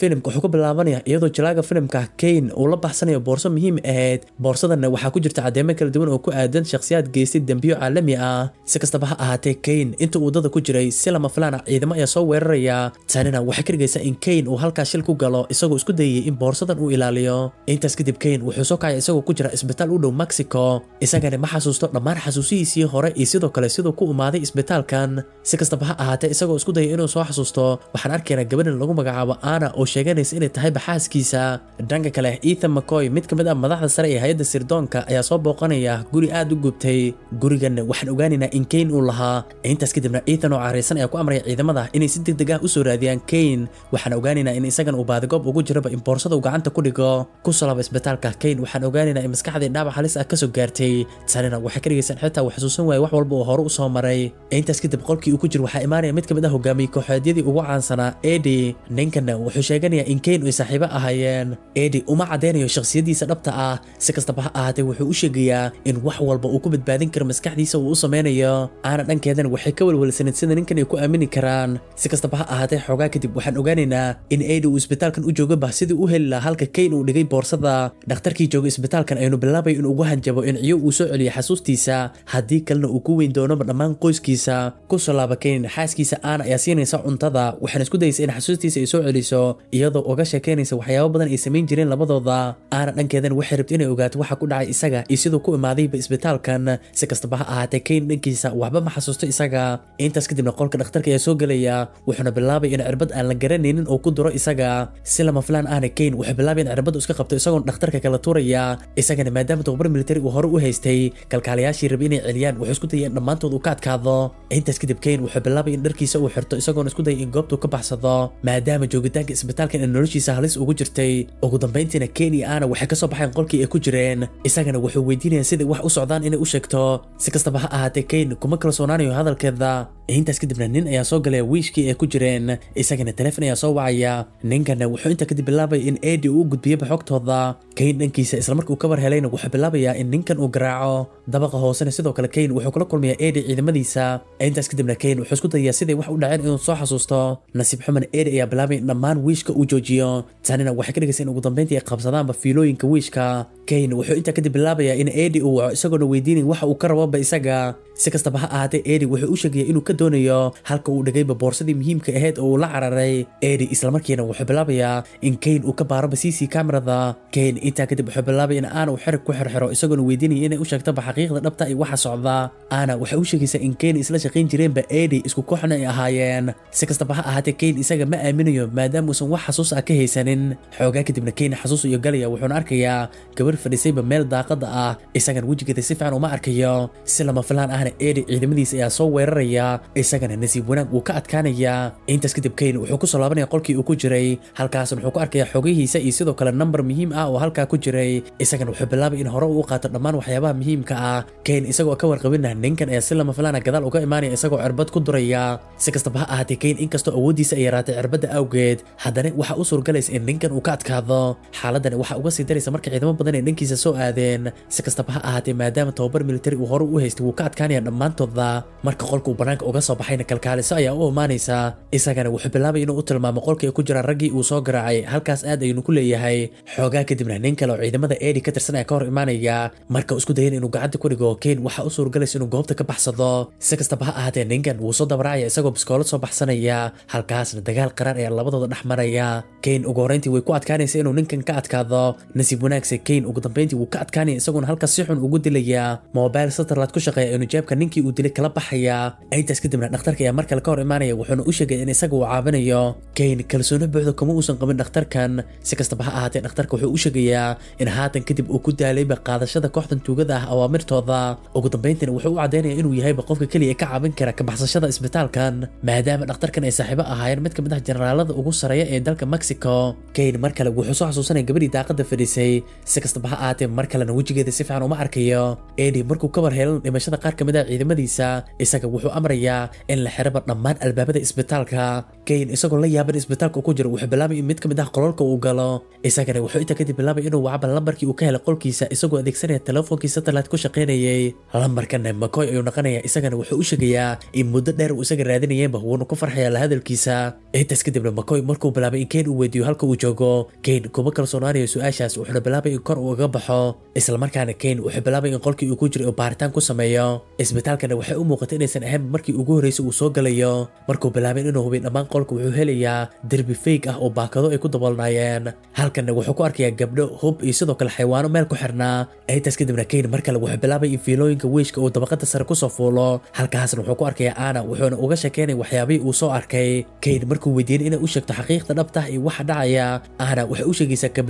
filimka wuxuu ku bilaabanaya iyadoo jilaaga filimka kayn uu la baxsanayo boorso muhiim ahayd boorsadana waxaa ku jirta caddeemo kala duwan oo ku aadan shakhsiyaad geystay dembiyo caalami ah si kastaba ha ahaatee kayn inta uu wadada ku jiray si lama filaana ah ciidamo ayaa soo weeraraya tanina waxay ka dhigaysaa in kayn uu halkaas shil ku galo isagoo isku dayayay in boorsadan uu ilaaliyo intaas kadib kayn wuxuu soo kacay isagoo ku jira isbitaal u dhow mexico isagana ma xasuusto dhammaan xasuusihiisii hore iyo sidoo kale siduu ku imaaday isbitaalkan si kastaba ha ahaatee isagoo isku dayay inuu soo xasuusto waxaan arkaynaa gabadhan lagu magacaabo ana oo sheeganaysa inay tahay baxaaskiisa dhanka kale ethan mcoy mid ka mid ah madaxda sare ee hay-adda sirdoonka ayaa soo booqanaya guri aad u gubtay gurigan waxaan ogaanaynaa in kayn uu lahaa intaas kadibna ethan oo caraysan ayaa ku amraya ciidamada inay si deg deg ah u soo raadiyaan kayn waxaan ogaanaynaa in isagan uu baadigoob ugu jiraba in boorsada uu gacanta ku dhigo ku salaba isbitaalka kayn waxaan ogaanaynaa in maskaxdii dhaawac halis ah kasoo gaartay tanina waxay ka dhigaysan xitaa uu xasuusan waayay wax walba uu hore u soo maray intaas kadib qolkii uu ku jiro waxaa imaanaya mid ka mid ah hogaamiye kooxeedyadii ugu caansanaa edi ninkan wuxuu sheegay sheeganaya in kayn ay saaxiibo ahaayeen edi uma caddaynayo shakhsiyaddiisa dhabta ah si kastaba ha ahaatee wuxuu u sheegayaa in wax walba uu ku badbaadin karo maskaxdiisa uu u samaynayo aana dhankeedana waxay ka walwalsanayd sida ninkan ay ku aamini karaan si kastaba ha ahaatee xoogaa kadib waxaan ogaanaynaa in edi uu isbitaalkan u jooga bah sidii u heli lahaa halka kayn uu dhigay boorsada dhakhtarkii jooga isbitaalkan aynu bilaabay in ugu hanjabo in ciyo uu soo celiyo xasuustiisa haddii kalena uu ku weyn doonaba dhammaan qoyskiisa ku soo laaba kayn xaaskiisa aana ayaa siinaysa cuntada waxaan isku dayaysa in xasuustiisa ay soo celiso iyadoo uga sheekaynaysa waxyaabo badan ay samayn jireen labadooda aana dhankeedan waxay rabta inay ogaato waxa ku dhacay isaga iyo siduu ku imaadayba isbitaalkan si kastaba ha ahaatee kayn dhankiisa waxba ma xasuusto isaga intaas kadibna qolka dhakhtarka ayaa soo gelaya wuxuuna bilaabay inuu cirbad aan la garanaynin uu ku duro isaga si lama filaan ahna kayn wuxuu bilaabay in cirbadda iska qabto isagoon dhakhtarka kala tuuraya isagana maadaama tababar militari uu hore u haystay kalkaalayaashii rabay inay celiyaan wuxuu isku dayay in dhammaantood uu ka adkaado intaas kadib kayn wuxuu bilaabay in dharkiisa uu xirto isagoon isku dayay in goobtuu ka baxsado maadaama joogitaanka isbitaalka isbitaalkan noloshiisa halis ugu jirtay ugu dambayntiina ken iyo ana waxay ka soo baxeen qolkii ay ku jireen isagana wuxuu weydiinayaan siday wax u socdaan inay u sheegto si kastaba ha ahaatee keyn kuma kala soonaanayo hadalkeeda intaas kadibna nin ayaa soo galaya wiishkii ay ku jireen isagana telefon ayaa soo wacaya ninkana wuxuu intaa kadib bilaabaya in edi uu u gudbiyaba xogtooda kayn dhankiisa islamarka uu kabar helayna wuxuu bilaabayaa in ninkan uu garaaco dabaqa hoosena sidoo kale kayn wuxuu kula kulmayaa edi ciidamadiisa intaas kadibna kayn wuxuu isku dayayaa siday wax u dhaceen inuu soo xasuusto nasiib xuman edi ayaa bilaabay dhammaan wiishka u joojiyo tanina waxay ka dhigaysa in ugu dambeyntii ay qabsadaanba fiilooyinka wiishka kane wuxuu intaa kadib bilaabayaa in edi uu waco isagoona weydiinay waxa uu ka rababa isaga si kastaba ha ahaatee edi wuxuu u sheegaya inuu ka doonayo halka uu dhigayba boorsadii muhiimka ahayd oo uu la cararay edi islamarkiina wuxuu bilaabayaa in kane uu ka baaroba c c camerada kane intaa kadib wuxuu bilaabay in aana uu xerig ku xirxiro isagoona weydiinaya inay u sheegtaba xaqiiqda dhabta iyo waxa socda aana waxay u sheegaysa in kane isla shaqayn jireenba edi isku kooxna ay ahaayeen si kastaba ha ahaatee kane isaga ma aaminayo maadaama uusan wax xasuus ah ka haysanin xoogaa kadibna kane xasuus iyo galaya wuxuuna arkayaa gabar fadhiisayba meel daaqada ah isagan wejigeeda si fiican uma arkayo si lama filaan ahna eedi ciidamadiisa ayaa soo weeraraya isagana nasiib wanaag wuu ka adkaanayaa intaas kadib kayn wuxuu kusoo laabanaya qolkii uu ku jiray halkaasna wuxuu ku arkaya xogihiisa iyo sidoo kale nambar muhiim ah oo halkaa ku jiray isagana wuxuu bilaabay in hore uu qaato dhammaan waxyaabaha muhiimka ah kayn isagoo ka warqabinah ninkan ayaa si lama filaana ah gadaal uga imaanaya isagoo cirbad ku duraya si kastaba ha ahaatee kayn inkastoo awooddiisa ay yaraatay cirbadda awgeed haddana waxa u suurgalaysa in ninkan uu ka adkaado xaaladani waxaa uga sii daraysa marka ciidamo badan inay dhankiisa soo aadeen si kastaba ha ahaatee maadaama tababar militari uu hore u haystay wuu ka adkaanaya dhammaantooda marka qolka uu bannaanka uga soo baxayna kalkaaliso ayaa u imaanaysa isagana wuxuu bilaabay inuu u tilmaamo qolka ay ku jiraan raggii uu soo garaacay halkaas aad ayuunu ku leeyahay xoogaa kadibna nin kale oo ciidamada eedi ka tirsan ayaa ka hor imaanaya marka isku dayana inuu gacanta ku dhigo keyn waxaa u suurgalaysa inuu goobta ka baxsado si kastaba ha ahaatee ninkan wuu soo dabaracaya isagoo biskoolad soo baxsanaya halkaasna dagaal qaraar ayaa labadooda dhex maraya kain ugu horrayntii way ku adkaanaysa inuu ninkan ka adkaado nasiib wanaagsa keyn ugu dambeyntii wuu ka adkaanaya isagoona halkaas si xun ugu dilayaa mobile satellite ku shaqeeya inu jeebka ninkii uu dilay kala baxayaa intaas kadibna dhakhtarka ayaa markale ka hor imaanaya wuxuuna u sheegay in isaga uu caabinayo kayn kalsooni buuxda kuma uusan qabin dhakhtarkan si kastaba ha ahaatee dhakhtarka wuxuu u sheegayaa in haatan kadib uu ku daalayba qaadashada kooxdan tuugada ah awaamirtooda ugu dambeyntiina wuxuu u caddaynaya inuu yahayba qofka keliya ee ka caabin kara kabaxsashada isbitaalkan maadaama dhakhtarkan ay saaxiibo ahaayeen mid ka mid ah generaalada ugu sareeya ee dalka mexico kayn mar kale wuxuu soo xasuusanaya gabadhii daaqada fadhiisay si kastaba kastaba ha aatee mar kalena wejigeeda si fiican uma arkayo edi markuu ka war heelan dhimashada qaar ka mid ah ciidamadiisa isaga wuxuu amrayaa in la xiraba dhammaan albaabada isbitaalka kayn isagoo la yaaban isbitaalka ku jira wuxuu bilaabay in mid ka mid ah qololka uu galo isagana wuxuu intaa kadib bilaabay inuu wacaba lambarkii uu ka helay qolkiisa isagoo adeegsanaya telefonkii satellite ku shaqaynayay lambarkana makoy ayuu noqonayaa isagana wuxuu u sheegayaa in muddo dheer uu isaga raadinayeenba wuuna ku farxayaa la hadalkiisa intaas kadibna makoy markuu bilaabay in ken uu weydiiyo halka uu joogo ken kuma kalsoonaanayo su-aashaas wuxuuna bilaabay in kor uu uga baxo islamarkaana ken wuxuu bilaabay in qolkii uu ku jiray uu baaritaan ku sameeyo isbitaalkana waxay u muuqata inaysan ahayn markii ugu horreysay uu soo galayo markuu bilaabay inuu hubiy dhammaan qolka wuxuu helayaa derbi feig ah oo baakado ay ku daboolnaayeen halkana wuxuu ku arkayaa gabdho hub iyo sidoo kale xayawaano meel ku xirnaa intaas kadibna ken mar kale wuxuu bilaabay in fiilooyinka weyshka uu dabaqada sare kusoo fuulo halkaasna wuxuu ku arkayaa ana wuxuuna uga sheekeynaya waxyaabihii uu soo arkay ken markuu weydiiyey inay u sheegto xaqiiqda dhabtah iyo waxa dhacaya ahna waxay u sheegaysaa ka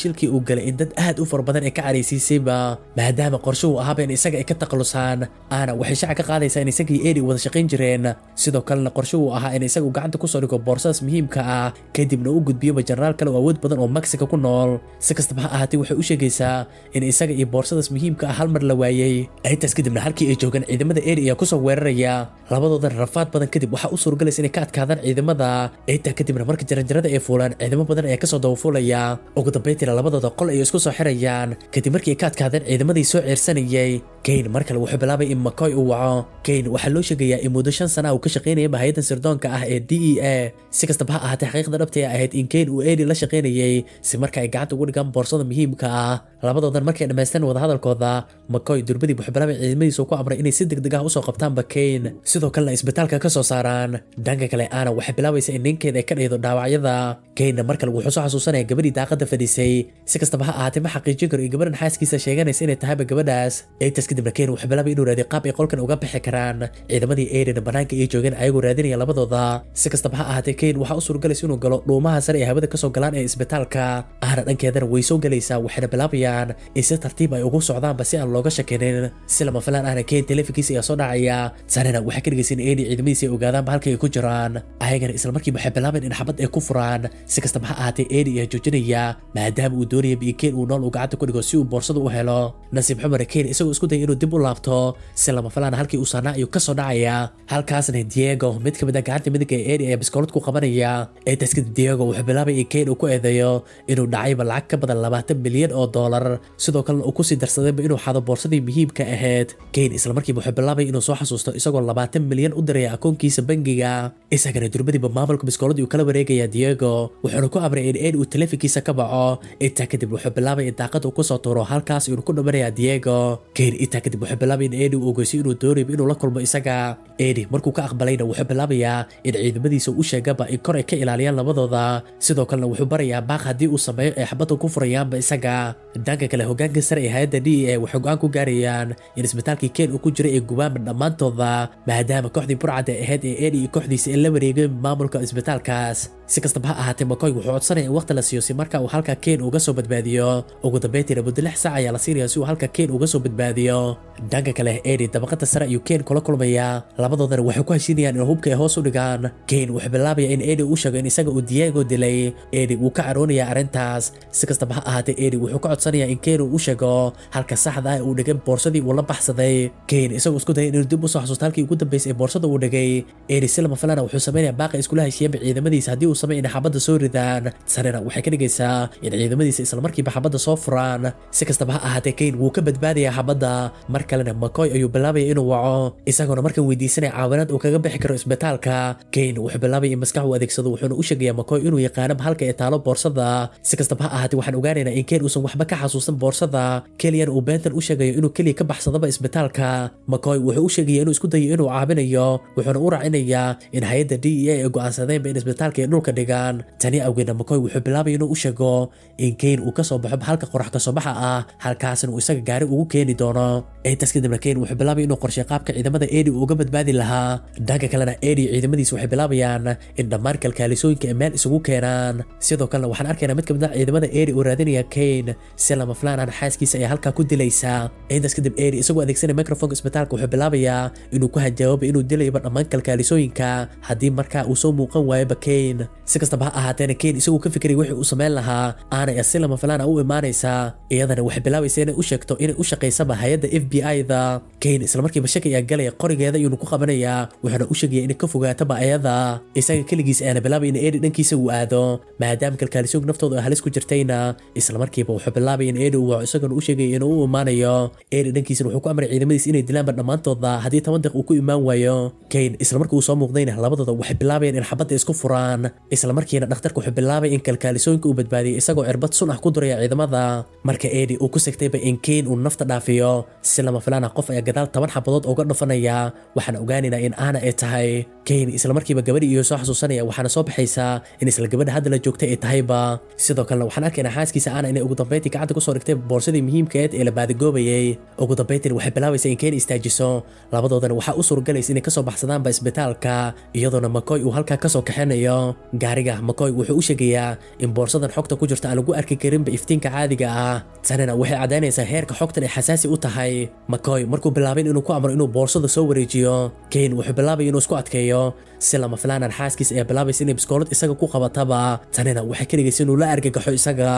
shilkii uu galay in dad aad u fara badan ay ka caraysiisayba maadaama qorsho ahaaba in isaga ay ka takhalusaan ana waxay shaca ka qaadaysaa in isagii eeri wada shaqayn jireen sidoo kalena qorsho uu ahaa in isagu gacanta kusoo dhigo boorsadaas muhiimka ah kadibna u gudbiyoba jenaraal kale oo awood badan oo mexico ku nool si kastaba ha ahaatee waxay u sheegaysaa in isaga iyo boorsadaas muhiimka ah hal mar la waayey arrintaas kadibna halkii ay joogeen ciidamada eeri ayaa kusoo weeraraya labadoodan rafaad badan kadib waxaa u suurgalaysa inay ka adkaadaan ciidamada socda intaa kadibna marka jaranjarada ay fuulaan ciidamo badan ayaa kasoo dabafulaya ugu dambeyntiina labadooda qol ay isku soo xirayaan kadib markii ay ka adkaadeen ciidamadii soo ceersanayay kain mar kale wuxuu bilaabay in makoy uu waco kain waxaa loo sheegayaa in muddo shan sana uu ka shaqaynayay bahayaddan sirdoonka ah ee d e a si kastaba ha ahaatee xaqiiqda ee ah ahayd in kayn uu edi la shaqaynayay si marka ay gacanta ugu dhigaan boorsada muhiimka ah labadoodan markay dhammaysteen wadahadalkooda makoy durbadii buxbalame ciidamadiisu ku amray inay si degdeg ah usoo qabtaan bakeyn sidoo kalena isbitaalka ka soo saaraan dhanka kale ana waxay bilaabaysa in ninkeeda ay ka dhaydo dhaawacyada mar kale wuxuu soo xasuusanaya gabadhii daaqada fadhiisay si kastaba ha ahaatee ma xaqiijin karo iyo gabadhan xaaskiisa sheeganaysa inay tahayba gabadhaas etas kadibna keyn wuxuu bilaabay inuu raadiyo qaab ay qolkan uga bixi karaan ciidamadii airina bannaanka ay joogeen ayagoo raadinaya labadooda si kastaba ha ahaatee keyn waxaa u suurgalaysa inuu galo dhuumaha sare ee hawada kasoo galaan ee isbitaalka ahna dhankeedana way soo galaysaa waxayna bilaabaya doonayaan in si tartiib ay ugu socdaanba si aan looga shakinin si lama filaan ahna ken teleefankiisa ayaa soo dhacaya sanena waxay ka dhegaysan inay ciidamadiisa ay ogaadaanba halka ay ku jiraan ayagana isla markiiba waxay bilaabeen in xabad ay ku furaan si kastaba ha ahaatee eni ayaa joojinaya maadaama uu doonayaba in uu nool uu gacanta ku dhigo si uu boorsada u helo nasiib xumar ken isagoo isku dayay inuu dib u laabto si lama filaan halkii uu saanaa ayuu ka soo dhacaya halkaasna diego mid ka mid ah a gacanta midiga ee eni ayaa biskoolad ku qabanaya ee daskada diego wuxuu bilaabay in ken uu ku eedeeyo inuu dhacayba lacag ka badan labaatan milyan oo dolar marar sidoo kalena uu kusii darsadayba inuu xado boorsadii muhiimka ahayd kayn islamarkiiba wuxuu bilaabay inuu soo xasuusto isagoo labaatan milyan u diraya akoonkiisa bangiga isagana durmadiiba maamulka biskooladii uu kala wareegaya diego wuxuuna ku amray in een uu teleefinkiisa ka baco intaa kadib wuxuu bilaabay in daaqada uu kusoo tuuro halkaas inuu ku dhamanaya diego kayn intaa kadib wuxuu bilaabay in eeni uu ogeyso inuu doonayba inuu la kulmo isaga eeni markuu ka aqbalayna wuxuu bilaabayaa in ciidamadiisa u sheegaba in kor ay ka ilaaliyaan labadooda sidoo kalena wuxuu barayaa baaq haddii uu sameeyo ee xabadda ku furayaanba isaga dhanka kale hogaanka sare ee hay-adda d e a waxay go-aan ku gaarayaan in isbitaalkii ken uu ku jiray ay gubaanba dhammaantooda maadaama kooxdii burcadda ahayd ee edi kooxdiisa ay la wareegay maamulka isbitaalkaas si kastaba ha ahaatee makoy wuxuu codsanayaa in wakhti la siiyo si marka uu halka ken uga soo badbaadiyo ugu dambeyntiina muddo lix sac ayaa la siinayaa si uu halka ken uga soo badbaadiyo dhanka kale edi dabaqada sare ayuu ken kula kulmaya labadoodana waxay ku heshiinayaan in hubka ay hoos u dhigaan ken wuxuu bilaabaya in edi uu sheego in isaga uu diyago dilay edi wuu ka caroonayaa arrintaas si kastaba ha ahaatee edi wuxuu ka codsanayaa in ken uu u sheego halka saxda ah uu dhigay boorsadii uu la baxsaday ken isagoo isku dayay inuu dib u soo xasuusta halkii ugu dambeysay ee boorsada uu dhigay edi si lama filana wuxuu samaynayaa baaqa iskula heshiiyaba ciidamadiisa haddii uu sameyn inay xabadda soo ridaan sarena waxay ka dhigaysaa in ciidamadiisa islamarkiiba xabadda soo furaan si kastaba ha ahaatee kain wuu ka badbaadayaa xabadda mar kalena makoy ayuu bilaabaya inuu waco isagoona markan weydiisanaya caawinaad uu kaga bixi karo isbitaalka kayn wuxuu bilaabaya in maskax uu adeegsado wuxuuna u sheegayaa makoy inuu yaqaano halka ee taalo boorsada si kastaba ha ahaatee waxaan ogaanaynaa in kayn uusan waxba ka xasuusan boorsada keliyan uu beentan u sheegayo inuu keliya ka baxsadaba isbitaalka makoy wuxuu u sheegaya inuu isku dayo inuu caabinayo wuxuuna u raacinayaa in hay-adda d e ay go'aansadeenba in isbitaalka iyo dhulka ka dhigaan tani awgeedna makoy wuxuu bilaabay inuu u sheego in kayn uu kasoo baxo halka qorax baxa ah halkaasna uu isaga gaari ugu keeni doono intaas kadibna kayn wuxuu bilaabay inuu qorshay qaabka ciidamada edi uu uga badbaadi lahaa dhanka kalena edi ciidamadiisa waxay bilaabayaan in dhammaan kalkaalisooyinka ee meel isugu keenaan sidoo kalena waxaan arkaynaa mid kamid ah ciidamada edi uu raadinaya kayn si lama filaanaan xaaskiisa ayaa halkaa ku dilaysa intaas kadib edi isagoo adeegsanaya microfonka isbitaalka wuxuu bilaabayaa inuu ku hajaababa inuu dilayba dhammaan kalkaalisooyinka haddii markaa uu soo muuqan waayaba kayn si kastaba ha ahaateena ken isaguu ka fikrayay wixii uu samayn lahaa aanay asilama falana u imaanaysaa iyadana waxay bilaabaysa inay u sheegto inay u shaqaysaba hay-adda f b i-da kayn islamarkiiba shaki ayaa galaya qorigeeda ayuuna ku qabanayaa wuxuuna u sheegaya inay ka fogaataba ayada isaga keligiis ayaana bilaabay ina eedi dhankiisa uu aado maadaama kalkaalisoog naftooda oo halis ku jirtayna islamarkiiba wuxuu bilaabay in edi uu waco isagana u sheegaya inuu u imaanayo eedi dhankiisana wuxuu ku amray ciidamadiis inay dilaanba dhammaantooda haddii toban deeq uu ku imaan waayo kayn islamarkii uu soo muuqdayna labadooda waxay bilaabayeen in xabadda isku furaan islamarkiina dhakhtarku wuxuu bilaabay in kalkaalisooyinka uu badbaadiyey isagoo erbad sun ah ku duraya ciidamada marka eedi uu ku segtayba in kein uu nafta dhaafiyo si lama filaan ah qof ayaa gadaal toban xabadood uga dhufanaya waxaan ogaanaynaa in aana ay tahay kane isla markiiba gabadhii iyo soo xasuusanaya waxaana soo baxaysaa in isla gabadha hadda la joogtay ay tahayba sidoo kalena waxaan arkaynaa xaaskiisa aana inay ugu dambayntii gacanta soo dhigtay boorsadii muhiimkeed ee la baadigoobayay ugu dambayntiina waxay bilaabaysa in kane istaajiso labadoodana waxaa u suuragalaysa inay kasoo baxsadaanba isbitaalka iyadoona makoy uu halkaa ka soo kaxinayo gaariga makoy wuxuu u sheegayaa in boorsadan xogta ku jirta aan lagu arki karinba iftiinka caadiga ah tanina waxay caddaynaysaa heerka xogtan ay xasaasi u tahay makoy markuu bilaabay inuu ku amro inuu boorsada soo wareejiyo kane wuxuu bilaabay inuu isku adkeeyo iyo si lama filaanan xaaskiisa ee bilaabaysa inay biskoolad isaga ku qabataba tanina waxay ka dhigaysa inuu la argagaxo isaga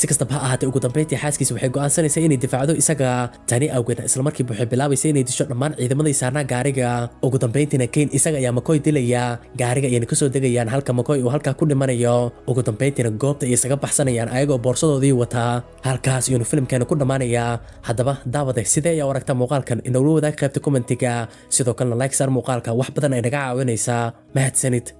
si kastaba ha ahaatee ugu dambayntii xaaskiisa waxay go'aansanaysaa inay difaacdo isaga tani awgeedna islamarkiiba waxay bilaabaysa inay disho dhammaan ciidamadii saarnaa gaariga ugu dambayntiina keyn isaga ayaa makoy dilaya gaariga ayayna kasoo degayaan halka makoy uu halkaa ku dhimanayo ugu dambayntiina goobta ay isaga baxsanayaan ayagoo boorsadoodii wata halkaas iyuunu filimkeena ku dhammaanayaa haddaba daawade sidee ayaa u aragta muuqaalkan inagula wadaag qaybta commentiga sidoo kalena like saar muuqaalka wax badan ay naga caawinaya zenész áll, mehetsz itt